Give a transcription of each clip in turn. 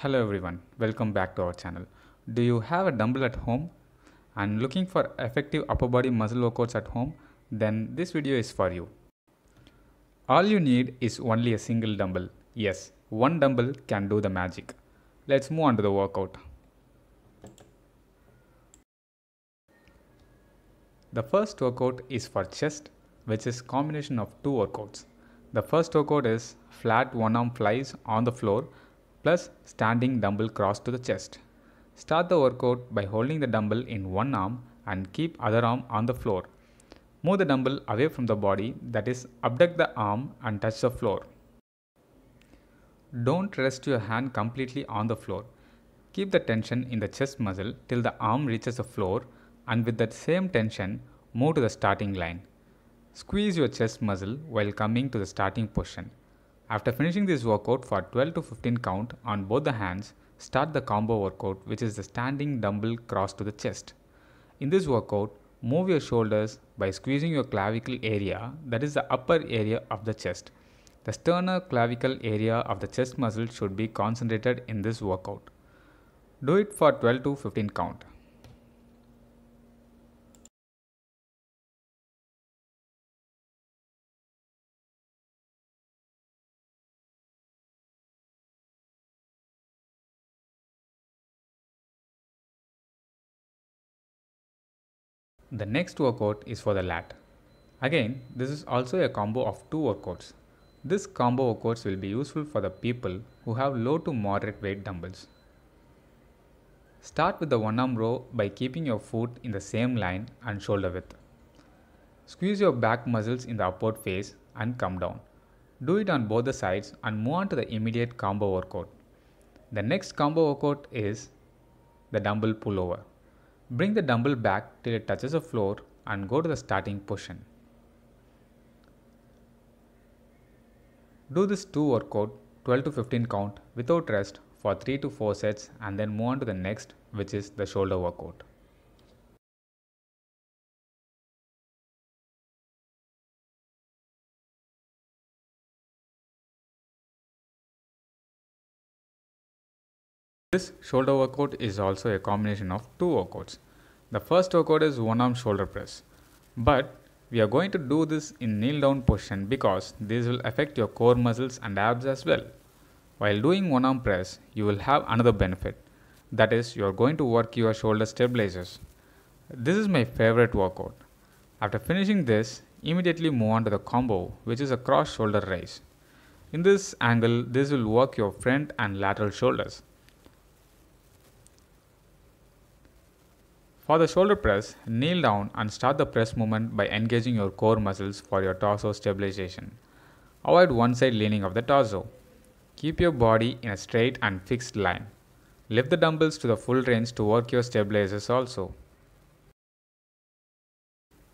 Hello everyone, welcome back to our channel. Do you have a dumbbell at home and looking for effective upper body muscle workouts at home? Then this video is for you. All you need is only a single dumbbell. Yes, one dumbbell can do the magic. Let's move on to the workout. The first workout is for chest which is combination of two workouts. The first workout is flat one arm flies on the floor plus standing dumbbell cross to the chest. Start the workout by holding the dumbbell in one arm and keep other arm on the floor. Move the dumbbell away from the body that is abduct the arm and touch the floor. Don't rest your hand completely on the floor. Keep the tension in the chest muscle till the arm reaches the floor and with that same tension move to the starting line. Squeeze your chest muscle while coming to the starting position. After finishing this workout for 12 to 15 count on both the hands, start the combo workout which is the standing dumbbell cross to the chest. In this workout, move your shoulders by squeezing your clavicle area that is the upper area of the chest. The sternoclavicle area of the chest muscle should be concentrated in this workout. Do it for 12 to 15 count. The next workout is for the lat. Again, this is also a combo of two workouts. This combo workouts will be useful for the people who have low to moderate weight dumbbells. Start with the one arm row by keeping your foot in the same line and shoulder width. Squeeze your back muscles in the upward face and come down. Do it on both the sides and move on to the immediate combo workout. The next combo workout is the dumbbell pullover. Bring the dumbbell back till it touches the floor and go to the starting position. Do this 2 workout 12 to 15 count without rest for 3 to 4 sets and then move on to the next which is the shoulder workout. This shoulder workout is also a combination of two workouts. The first workout is one arm shoulder press, but we are going to do this in kneel down position because this will affect your core muscles and abs as well. While doing one arm press, you will have another benefit that is, you are going to work your shoulder stabilizers. This is my favorite workout. After finishing this, immediately move on to the combo, which is a cross shoulder raise. In this angle, this will work your front and lateral shoulders. For the shoulder press, kneel down and start the press movement by engaging your core muscles for your torso stabilization. Avoid one side leaning of the torso. Keep your body in a straight and fixed line. Lift the dumbbells to the full range to work your stabilizers also.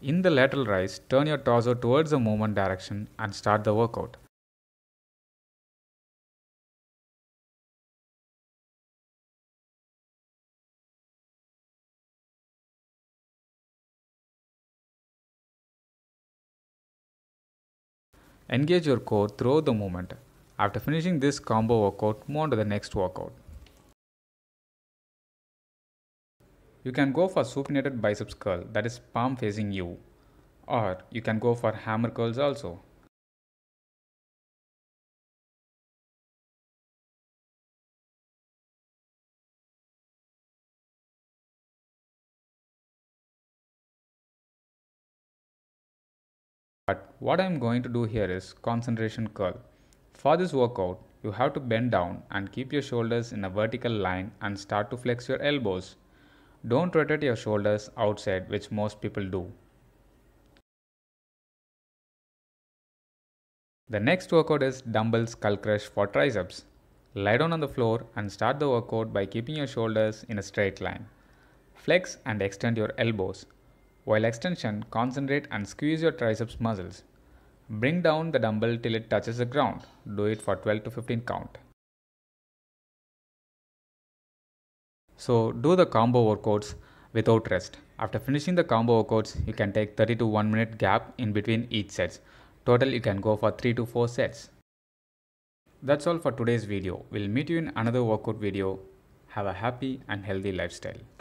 In the lateral rise, turn your torso towards the movement direction and start the workout. Engage your core throughout the movement. After finishing this combo workout, move on to the next workout. You can go for supinated biceps curl that is palm facing you or you can go for hammer curls also. But what I am going to do here is concentration curl. For this workout, you have to bend down and keep your shoulders in a vertical line and start to flex your elbows. Don't rotate your shoulders outside which most people do. The next workout is dumbbell skull crush for triceps. Lie down on the floor and start the workout by keeping your shoulders in a straight line. Flex and extend your elbows. While extension, concentrate and squeeze your triceps muscles. Bring down the dumbbell till it touches the ground. Do it for 12 to 15 count. So do the combo workouts without rest. After finishing the combo workouts, you can take 30 to 1 minute gap in between each sets. Total you can go for 3 to 4 sets. That's all for today's video. We'll meet you in another workout video. Have a happy and healthy lifestyle.